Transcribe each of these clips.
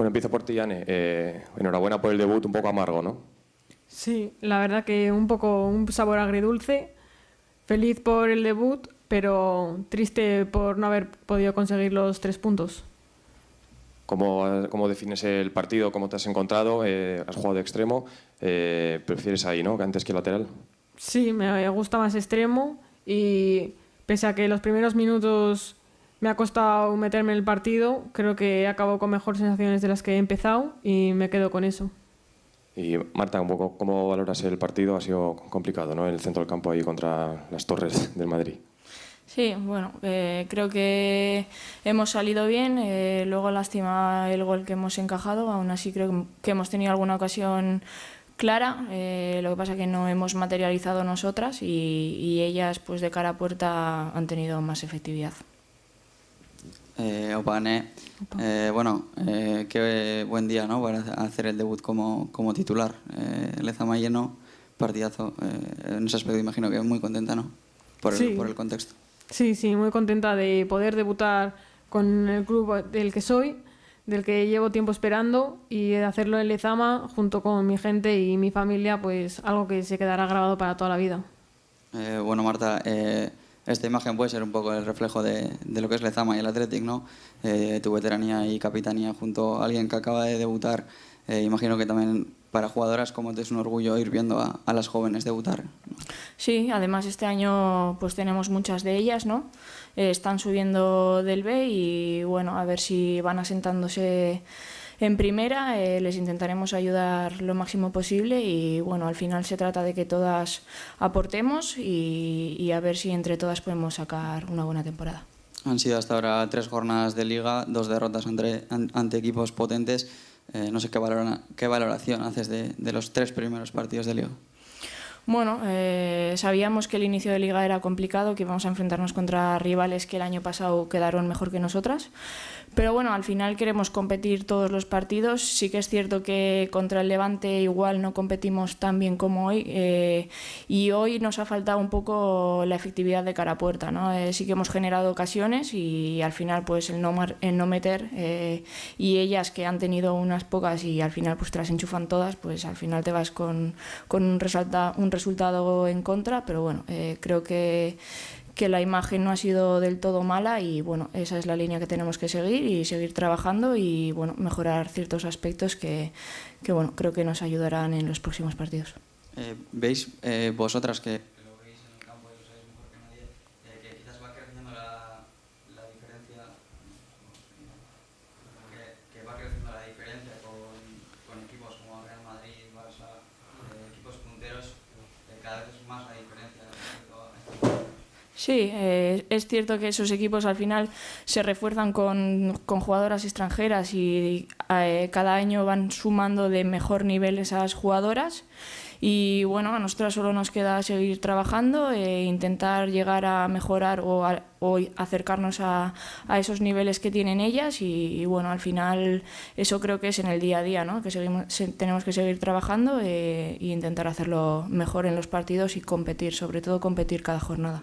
Bueno, empiezo por ti, Yane. Eh, enhorabuena por el debut, un poco amargo, ¿no? Sí, la verdad que un poco un sabor agridulce. Feliz por el debut, pero triste por no haber podido conseguir los tres puntos. ¿Cómo, cómo defines el partido? ¿Cómo te has encontrado? Eh, ¿Has jugado de extremo? Eh, ¿Prefieres ahí, no? Antes que lateral. Sí, me gusta más extremo y pese a que los primeros minutos me ha costado meterme en el partido, creo que he acabado con mejores sensaciones de las que he empezado y me quedo con eso. Y Marta, un poco, ¿cómo valoras el partido? Ha sido complicado, ¿no? El centro del campo ahí contra las torres del Madrid. Sí, bueno, eh, creo que hemos salido bien. Eh, luego lástima el gol que hemos encajado. Aún así creo que hemos tenido alguna ocasión clara. Eh, lo que pasa es que no hemos materializado nosotras y, y ellas, pues de cara a puerta, han tenido más efectividad. Eh, eh, bueno, eh, qué buen día ¿no? para hacer el debut como, como titular. Eh, Lezama lleno, partidazo. en ese aspecto imagino que muy contenta, ¿no? Por el, contexto. Sí, sí, muy contenta de poder debutar con el club del que soy, del que llevo tiempo esperando y de hacerlo en Lezama junto con mi gente y mi familia, pues algo que se quedará grabado para toda la vida. bueno, Marta, esta imagen puede ser un poco el reflejo de, lo que es Lezama y el Athletic, ¿no? Eh, tu veteranía y capitanía junto a alguien que acaba de debutar. Eh, imagino que también para jugadoras como te es un orgullo ir viendo a, las jóvenes debutar. Sí, además este año pues tenemos muchas de ellas, ¿no? Eh, están subiendo del B y bueno, a ver si van asentándose en primera, eh, les intentaremos ayudar lo máximo posible y bueno, al final se trata de que todas aportemos y, a ver si entre todas podemos sacar una buena temporada. Han sido hasta ahora tres jornadas de liga, dos derrotas ante equipos potentes. Eh, no sé qué, valoración haces de, los tres primeros partidos de liga. Bueno, eh, sabíamos que el inicio de liga era complicado, que íbamos a enfrentarnos contra rivales que el año pasado quedaron mejor que nosotras, pero bueno, al final queremos competir todos los partidos. Sí que es cierto que contra el Levante igual no competimos tan bien como hoy. Eh, y hoy nos ha faltado un poco la efectividad de cara a puerta. ¿no? Eh, sí que hemos generado ocasiones y al final pues el no, no meter eh, y ellas que han tenido unas pocas y al final pues te las enchufan todas, pues al final te vas con, con un, resalta, un resultado en contra. Pero bueno, creo que que la imagen no ha sido del todo mala y bueno, esa es la línea que tenemos que seguir y seguir trabajando y bueno, mejorar ciertos aspectos que, que bueno, creo que nos ayudarán en los próximos partidos. Eh, ¿Veis eh, vosotras que Sí, eh, es cierto que esos equipos al final se refuerzan con, jugadoras extranjeras y eh, cada año van sumando de mejor nivel esas jugadoras. Y bueno, a nosotras solo nos queda seguir trabajando e intentar llegar a mejorar o, acercarnos a, esos niveles que tienen ellas. Y, bueno, al final eso creo que es en el día a día, ¿no? que seguimos, tenemos que seguir trabajando eh, e intentar hacerlo mejor en los partidos y competir, sobre todo competir cada jornada.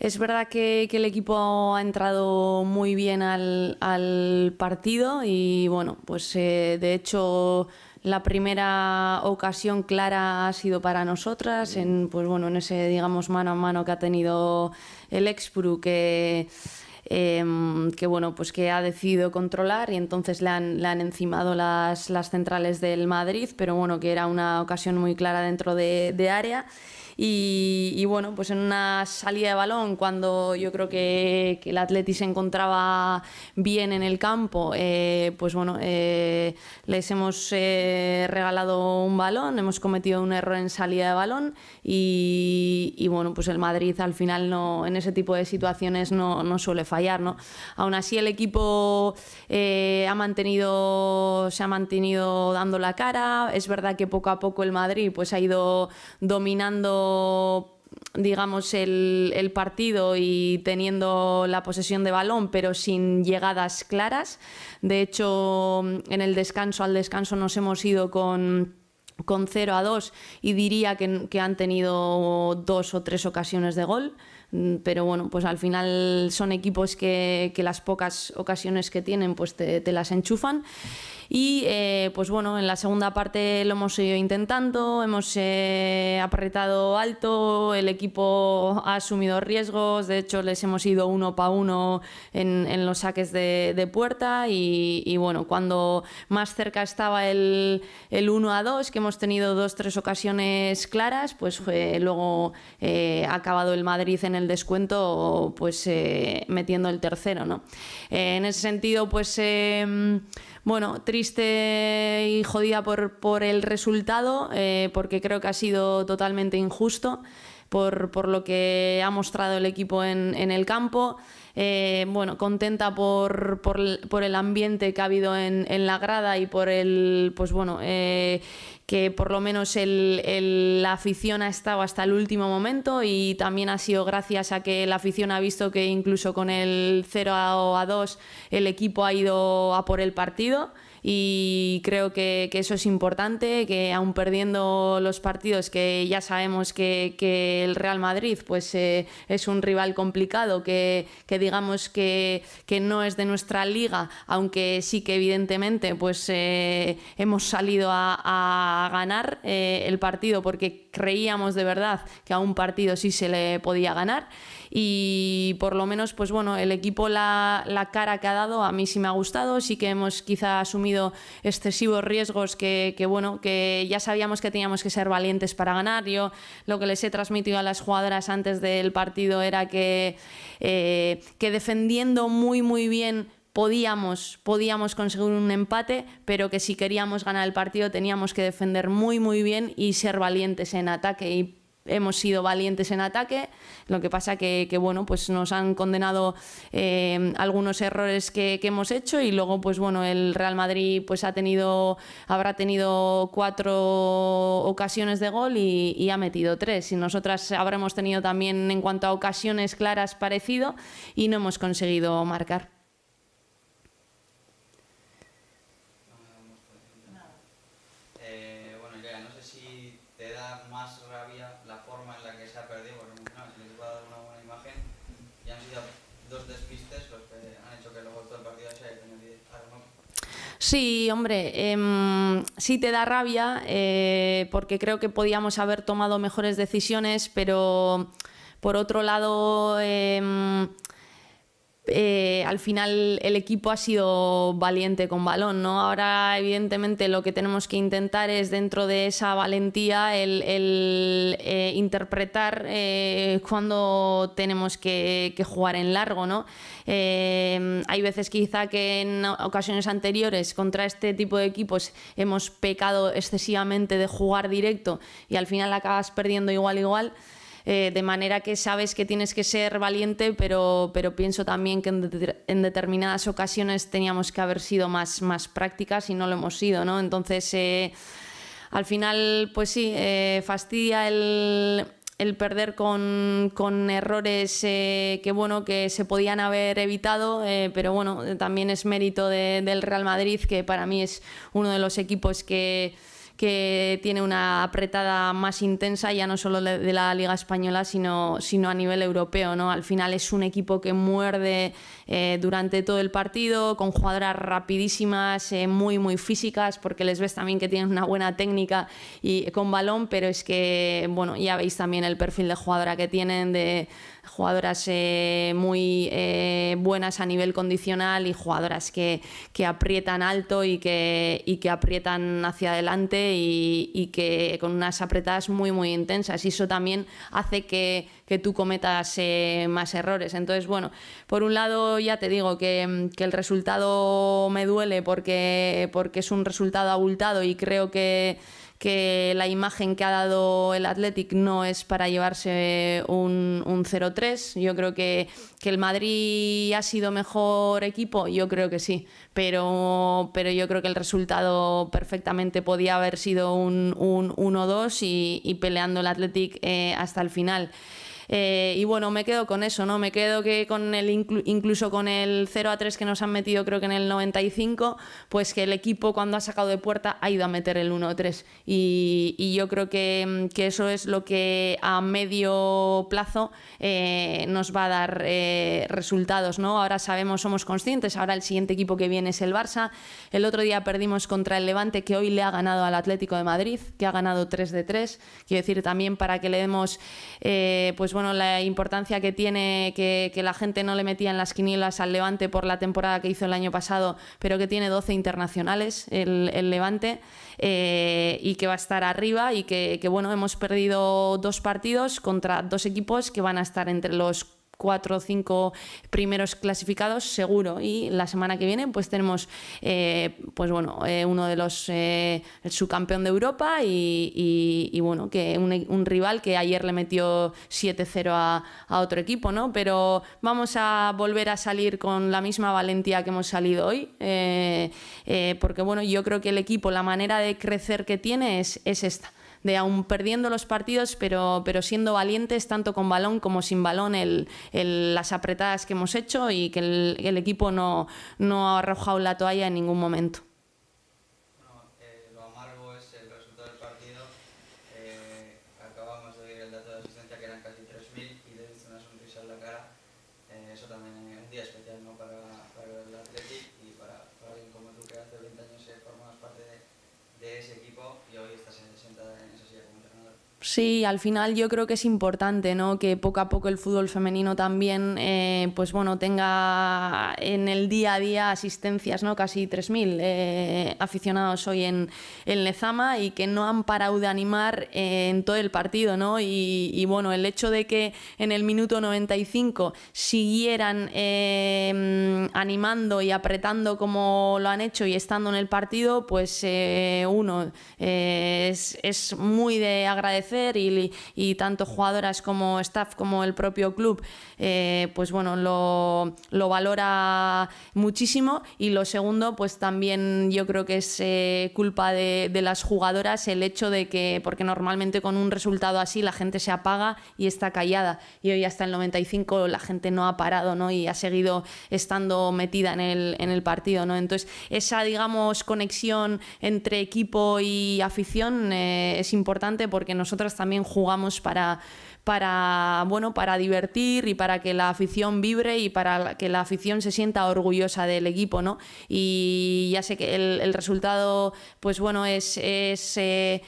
Es verdad que, el equipo ha entrado muy bien al, partido y bueno, pues eh, de hecho la primera ocasión clara ha sido para nosotras en pues bueno en ese digamos mano a mano que ha tenido el Expru que em, que bueno, pues que ha decidido controlar y entonces le han, encimado las, centrales del Madrid, pero bueno, que era una ocasión muy clara dentro de área. Y, bueno, pues en una salida de balón, cuando yo creo que, el Atleti se encontraba bien en el campo, eh, pues bueno, eh, les hemos eh, regalado un balón, hemos cometido un error en salida de balón y, y, bueno, pues el Madrid al final no, en ese tipo de situaciones no, no suele fallar, ¿no? Aún así el equipo ha mantenido, se ha mantenido dando la cara, es verdad que poco a poco el Madrid pues ha ido dominando digamos, el, partido y teniendo la posesión de balón, pero sin llegadas claras. De hecho, en el descanso, al descanso nos hemos ido con con 0 a 2 y diría que, han tenido dos o tres ocasiones de gol, pero bueno, pues al final son equipos que, las pocas ocasiones que tienen pues te las enchufan. Y eh, pues bueno, en la segunda parte lo hemos ido intentando, hemos eh, apretado alto, el equipo ha asumido riesgos, de hecho les hemos ido uno para uno en, los saques de, puerta y, bueno, cuando más cerca estaba el, el 1 a 2, que hemos tenido dos, tres ocasiones claras, pues eh, luego ha acabado el Madrid en el descuento pues metiendo el tercero, ¿no? en ese sentido, pues em, bueno, triste y jodida por, por el resultado, eh, porque creo que ha sido totalmente injusto. Por, lo que ha mostrado el equipo en, el campo. Eh, bueno, contenta por, el ambiente que ha habido en, la grada y por el, pues bueno, eh, que por lo menos el, la afición ha estado hasta el último momento y también ha sido gracias a que la afición ha visto que incluso con el 0 a 2 el equipo ha ido a por el partido y creo que, eso es importante, que aún perdiendo los partidos que ya sabemos que, el Real Madrid pues, eh, es un rival complicado, que, digamos que, no es de nuestra liga, aunque sí que evidentemente pues, eh, hemos salido a, ganar eh, el partido porque Reíamos de verdad que a un partido sí se le podía ganar y por lo menos pues bueno el equipo la, cara que ha dado a mí sí me ha gustado sí que hemos quizá asumido excesivos riesgos que, bueno que ya sabíamos que teníamos que ser valientes para ganar yo lo que les he transmitido a las jugadoras antes del partido era que eh, que defendiendo muy muy bien podíamos, podíamos conseguir un empate, pero que si queríamos ganar el partido teníamos que defender muy, muy bien y ser valientes en ataque. Y hemos sido valientes en ataque. Lo que pasa que, que bueno, pues nos han condenado eh, algunos errores que, hemos hecho y luego, pues bueno, el Real Madrid pues ha tenido, habrá tenido cuatro ocasiones de gol y, y, ha metido tres. Y nosotras habremos tenido también en cuanto a ocasiones claras parecido y no hemos conseguido marcar. Sí, hombre, em, sí te da rabia eh, porque creo que podíamos haber tomado mejores decisiones, pero por otro lado... Em, eh, al final el equipo ha sido valiente con balón, ¿no? Ahora, evidentemente, lo que tenemos que intentar es dentro de esa valentía el, eh, interpretar eh, cuando tenemos que, jugar en largo, ¿no? hay veces quizá que en ocasiones anteriores contra este tipo de equipos hemos pecado excesivamente de jugar directo y al final acabas perdiendo igual igual. Eh, de manera que sabes que tienes que ser valiente, pero, pero pienso también que en, determinadas ocasiones teníamos que haber sido más, más prácticas y no lo hemos sido, ¿no? Entonces, eh, al final, pues sí, eh, fastidia el, perder con, errores que bueno que se podían haber evitado pero bueno también es mérito del Real Madrid que para mí es uno de los equipos que que tiene una apretada más intensa, ya no solo de la Liga Española, sino, sino a nivel europeo. ¿no? Al final es un equipo que muerde eh, durante todo el partido, con jugadoras rapidísimas, eh, muy, muy físicas, porque les ves también que tienen una buena técnica y con balón, pero es que, bueno, ya veis también el perfil de jugadora que tienen, de jugadoras eh, muy buenas a nivel condicional y jugadoras que, aprietan alto y que, y que aprietan hacia adelante y, que con unas apretadas muy, muy intensas. Y eso también hace que, tú cometas eh, más errores. Entonces, bueno, por un lado ya te digo que, mm, que el resultado me duele porque, porque es un resultado abultado y creo que que la imagen que ha dado el Athletic no es para llevarse un, 0-3. Yo creo que, el Madrid ha sido mejor equipo, yo creo que sí, pero, pero yo creo que el resultado perfectamente podía haber sido un, 1-2 y, peleando el Athletic eh, hasta el final. Eh, y bueno, me quedo con eso, ¿no? Me quedo que con el incluso con el 0 a 3 que nos han metido creo que en el 95, pues que el equipo cuando ha sacado de puerta ha ido a meter el 1 a 3. Y, yo creo mm, que, eso es lo que a medio plazo eh, nos va a dar eh, resultados, ¿no? Ahora sabemos, somos conscientes, ahora el siguiente equipo que viene es el Barça. El otro día perdimos contra el Levante que hoy le ha ganado al Atlético de Madrid, que ha ganado 3 de 3. Quiero decir, también para que le demos, eh, pues bueno, la importancia que tiene que, la gente no le metía en las quinielas al Levante por la temporada que hizo el año pasado, pero que tiene 12 internacionales el, Levante eh, y que va a estar arriba y que, que, bueno, hemos perdido dos partidos contra dos equipos que van a estar entre los cuatro o cinco primeros clasificados seguro y la semana que viene pues tenemos eh, pues bueno eh, uno de los eh, subcampeón de Europa y, bueno que un, rival que ayer le metió 7-0 a, otro equipo no pero vamos a volver a salir con la misma valentía que hemos salido hoy porque bueno yo creo que el equipo la manera de crecer que tiene es esta de aún perdiendo los partidos, pero, pero siendo valientes tanto con balón como sin balón, el, las apretadas que hemos hecho y que el, el equipo no, no ha arrojado la toalla en ningún momento. Sí, al final yo creo que es importante, ¿no? Que poco a poco el fútbol femenino también, eh, pues bueno, tenga en el día a día asistencias, ¿no? Casi 3.000 eh, aficionados hoy en, el Nezama y que no han parado de animar eh, en todo el partido, ¿no? Y, bueno, el hecho de que en el minuto 95 siguieran animando y apretando como lo han hecho y estando en el partido, pues uno, es muy de agradecer y, tanto jugadoras como staff como el propio club, eh, pues bueno, lo, valora muchísimo. Y lo segundo, pues también yo creo que es eh, culpa de, las jugadoras el hecho de que, porque normalmente con un resultado así la gente se apaga y está callada. Y hoy hasta el 95 la gente no ha parado ¿no? y ha seguido estando metida en el, en el partido. ¿no? Entonces, esa, digamos, conexión entre equipo y afición eh, es importante porque nosotras también jugamos para, bueno, para divertir y para que la afición vibre y para que la afición se sienta orgullosa del equipo, ¿no? Y ya sé que el, resultado, pues bueno, es... es eh,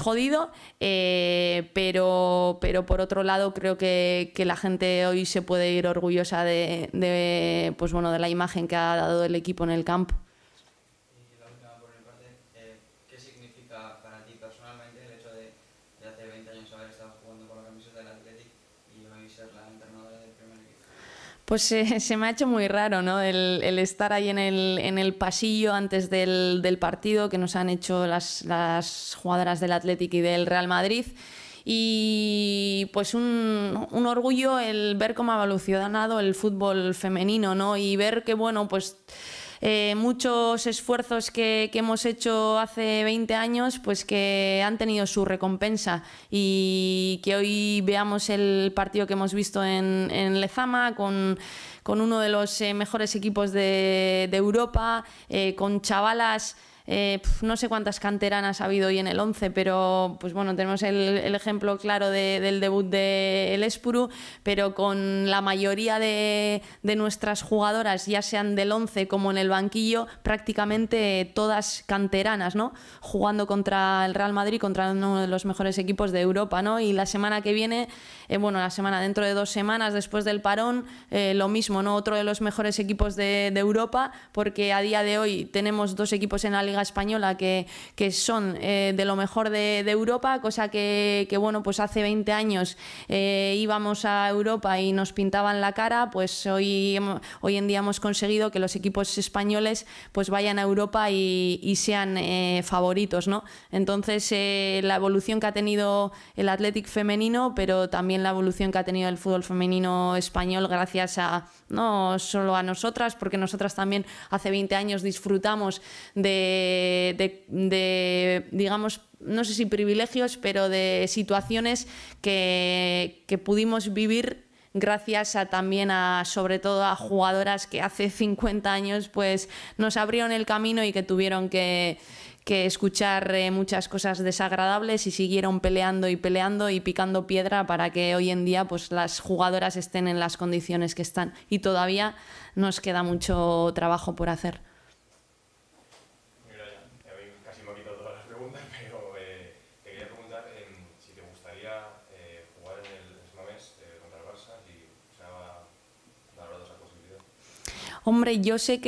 jodido, eh, pero, pero por otro lado creo que, la gente hoy se puede ir orgullosa de, pues bueno, de la imagen que ha dado el equipo en el campo. Pues se me ha hecho muy raro, ¿no? El, estar ahí en el, en el pasillo antes del, partido que nos han hecho las, las jugadoras del Atlético y del Real Madrid. Y pues un, un orgullo el ver cómo ha evolucionado el fútbol femenino, ¿no? Y ver que, bueno, pues eh, muchos esfuerzos que, hemos hecho hace 20 años, pues que han tenido su recompensa y que hoy veamos el partido que hemos visto en, Lezama con, uno de los eh, mejores equipos de, de Europa, eh, con chavalas eh, no sé cuántas canteranas ha habido hoy en el 11, pero pues bueno, tenemos el, ejemplo claro del debut de El Espuru, pero con la mayoría de, nuestras jugadoras, ya sean del 11 como en el banquillo, prácticamente todas canteranas, ¿no? Jugando contra el Real Madrid, contra uno de los mejores equipos de Europa, ¿no? Y la semana que viene eh, bueno, la semana dentro de dos semanas después del parón, eh, lo mismo, ¿no? Otro de los mejores equipos de, Europa, porque a día de hoy tenemos dos equipos en la Liga Española que, que son eh, de lo mejor de, Europa, cosa que, bueno, pues hace 20 años íbamos a Europa y nos pintaban la cara, pues hoy, hoy en día hemos conseguido que los equipos españoles pues vayan a Europa y, sean favoritos, ¿no? Entonces, la evolución que ha tenido el Athletic femenino, pero también la evolución que ha tenido el fútbol femenino español gracias a no solo a nosotras, porque nosotras también hace 20 años disfrutamos de, digamos, no sé si privilegios, pero de situaciones que, que pudimos vivir gracias a también a sobre todo a jugadoras que hace 50 años pues nos abrieron el camino y que tuvieron que que escuchar eh, muchas cosas desagradables y siguieron peleando y peleando y picando piedra para que hoy en día pues, las jugadoras estén en las condiciones que están. Y todavía nos queda mucho trabajo por hacer. Hombre, yo sé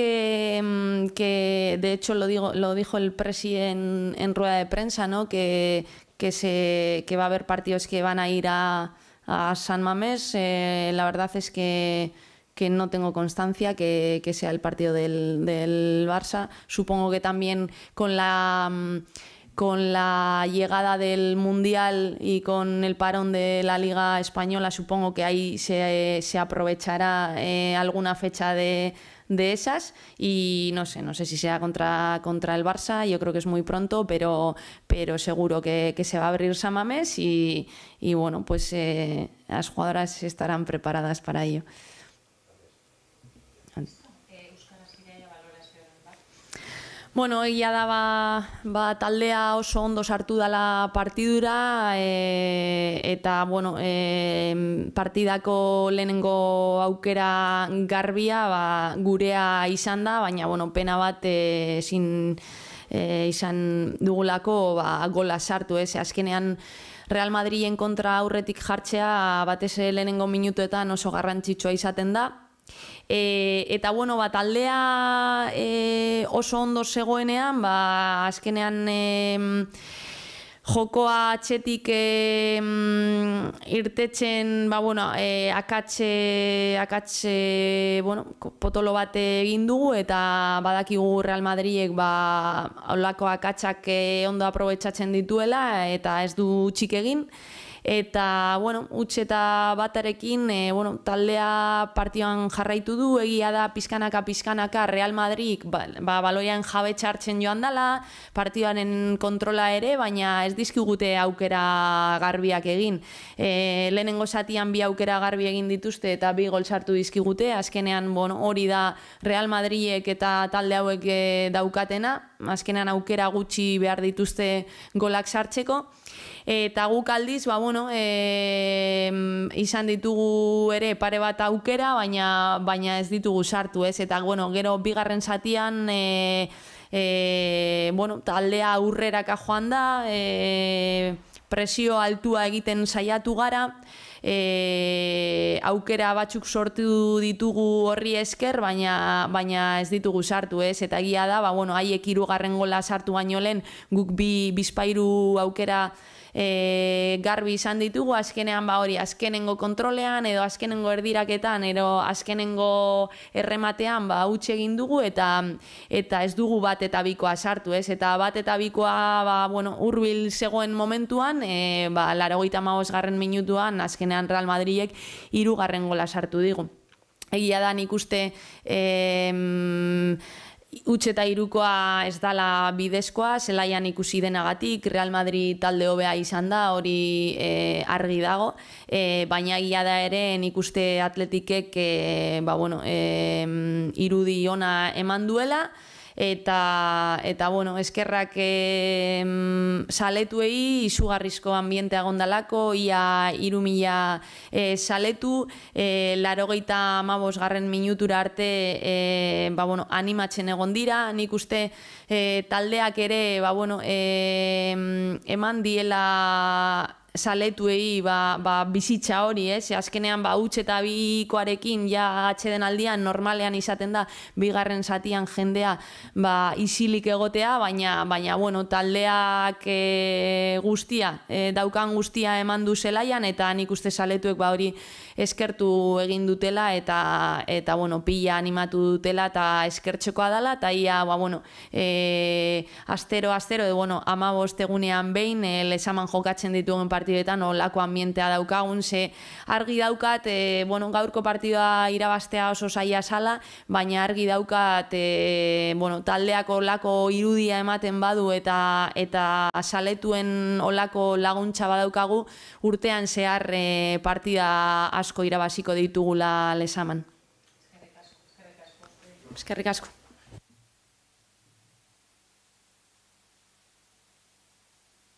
mm, que, de hecho lo, digo, lo dijo el presi en, rueda de prensa, ¿no? Que, que, se, que va a haber partidos que van a ir a, a San Mamés. Eh, la verdad es que no tengo constancia que, sea el partido del, Barça. Supongo que también con la mm, con la llegada del Mundial y con el parón de la Liga Española, supongo que ahí se, se aprovechará eh, alguna fecha de, esas. Y no sé, no sé si sea contra, contra el Barça, yo creo que es muy pronto, pero, pero seguro que, se va a abrir Samames y, y bueno, pues eh, las jugadoras estarán preparadas para ello. Bueno, egia da ba, ba, taldea oso ondo sartu dala partidura e, eta bueno, e, partidako lehenengo aukera garbia ba, gurea izan da, baina bueno, pena bat eh, ezin e, izan dugulako ba, gola sartu, ez? Azkenean Real Madriden kontra aurretik jartzea batez lehenengo minutuetan oso garrantzitsua izaten da, E, eta bueno, ba, taldea e, oso ondo zegoenean, ba, azkenean e, jokoa txetik e, mm, irtetzen ba, bueno, e, akatxe, akatxe bueno, potolo bat egin dugu eta badakigu Real Madriek ba, aulako akatzak eh, ondo aprobetsatzen dituela eta ez du txik egin eta bueno, utxe eta batarekin eh, bueno, taldea partioan jarraitu du, egia da pizkanaka pizkanaka Real Madrid ba, ba, baloian jabe txartzen joan dala partioaren kontrola ere baina ez dizkigute aukera garbiak egin e, lehenengo zatian bi aukera garbi egin dituzte eta bi gol sartu dizkigute azkenean bueno, hori da Real Madridek eta talde hauek eh, daukatena azkenean aukera gutxi behar dituzte golak sartzeko eta guk aldiz ba bueno e, izan ditugu ere pare bat aukera baina baina ez ditugu sartu ez eta bueno gero bigarren satian e, e, bueno taldea aurreraka joan da e, presio altua egiten saiatu gara E, aukera batzuk sortu ditugu horri esker, baina, baina ez ditugu sartu, ez? Eta gila da, ba, bueno, haiek irugarren gola sartu baino lehen, guk bi, bizpairu aukera e, garbi izan ditugu, azkenean ba hori, azkenengo kontrolean edo azkenengo erdiraketan, edo azkenengo errematean ba utxe egin dugu eta eta ez dugu bat eta bikoa sartu, ez? Eta bat eta bikoa ba, bueno, urbil zegoen momentuan, e, ba, laro garren minutuan, azkenean Real Madridek irugarren gola sartu digu. Egia da nik uste, eh, utxe eta irukoa ez dala bidezkoa, zelaian ikusi denagatik, Real Madrid talde hobea izan da, hori e, argi dago, e, baina gila da ere nik uste atletikek e, ba, bueno, e, irudi ona eman duela, eta eta bueno, eskerrak em, saletuei izugarrizko ambiente gondalako, ia irumila e, saletu e, larogeita amabos minutura arte e, ba, bueno, animatzen egon dira nik uste e, taldeak ere ba, bueno, e, eman diela saletuei ba, ba, bizitza hori, ez? Eh? Azkenean ba huts eta bikoarekin ja atxeden aldian normalean izaten da bigarren satian jendea ba isilik egotea, baina baina bueno, taldeak e, guztia, e, daukan guztia eman emandu zelaian eta nik uste saletuek ba hori eskertu egin dutela eta eta bueno, pila animatu dutela eta eskertzekoa dela eta ia ba bueno, e, astero astero edo bueno, 15 tegunean behin e, lesaman jokatzen dituen partidetan olako ambientea daukagun, ze argi daukat, e, bueno, gaurko partidua irabaztea oso saia sala, baina argi daukat, e, bueno, taldeako olako irudia ematen badu eta eta saletuen olako laguntza badaukagu, urtean zehar e, partida asko irabaziko ditugula lesaman. Eskerrik asko. Eskerrik asko.